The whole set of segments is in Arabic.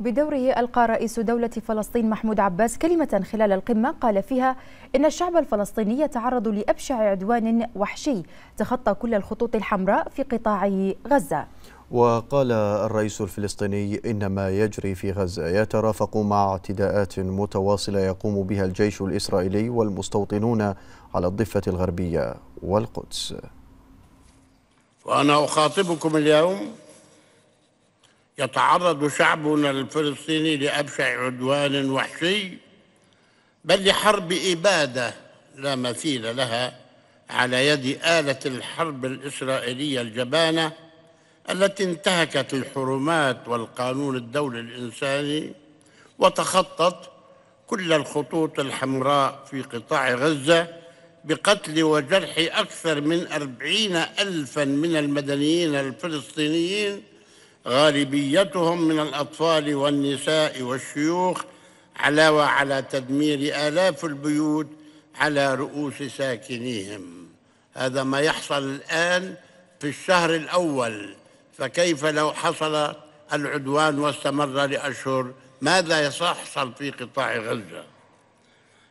بدوره ألقى رئيس دولة فلسطين محمود عباس كلمة خلال القمة قال فيها إن الشعب الفلسطيني يتعرض لأبشع عدوان وحشي تخطى كل الخطوط الحمراء في قطاع غزة وقال الرئيس الفلسطيني إن ما يجري في غزة يترافق مع اعتداءات متواصلة يقوم بها الجيش الإسرائيلي والمستوطنون على الضفة الغربية والقدس وأنا أخاطبكم اليوم يتعرض شعبنا الفلسطيني لأبشع عدوان وحشي بل لحرب إبادة لا مثيل لها على يد آلة الحرب الإسرائيلية الجبانة التي انتهكت الحرمات والقانون الدولي الإنساني وتخطت كل الخطوط الحمراء في قطاع غزة بقتل وجرح أكثر من أربعين ألفا من المدنيين الفلسطينيين غالبيتهم من الأطفال والنساء والشيوخ علاوة على تدمير آلاف البيوت على رؤوس ساكنيهم هذا ما يحصل الآن في الشهر الأول فكيف لو حصل العدوان واستمر لأشهر ماذا يحصل في قطاع غزة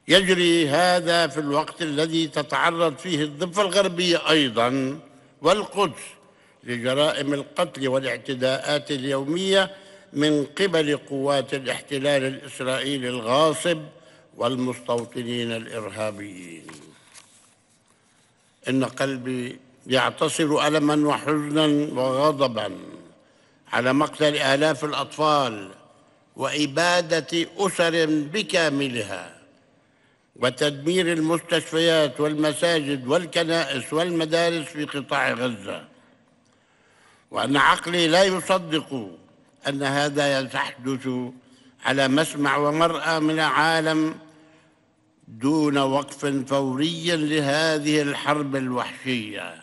يجري هذا في الوقت الذي تتعرض فيه الضفة الغربية أيضا والقدس لجرائم القتل والاعتداءات اليومية من قبل قوات الاحتلال الإسرائيلي الغاصب والمستوطنين الإرهابيين إن قلبي يعتصر ألما وحزنا وغضبا على مقتل آلاف الأطفال وإبادة أسر بكاملها وتدمير المستشفيات والمساجد والكنائس والمدارس في قطاع غزة وأن عقلي لا يصدق أن هذا يحدث على مسمع ومرأى من عالم دون وقف فوري لهذه الحرب الوحشية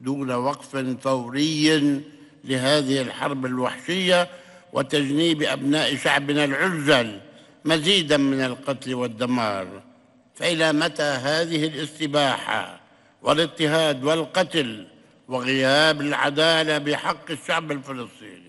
دون وقف فوري لهذه الحرب الوحشية وتجنيب أبناء شعبنا العزل مزيدا من القتل والدمار فإلى متى هذه الاستباحة والاضطهاد والقتل وغياب العداله بحق الشعب الفلسطيني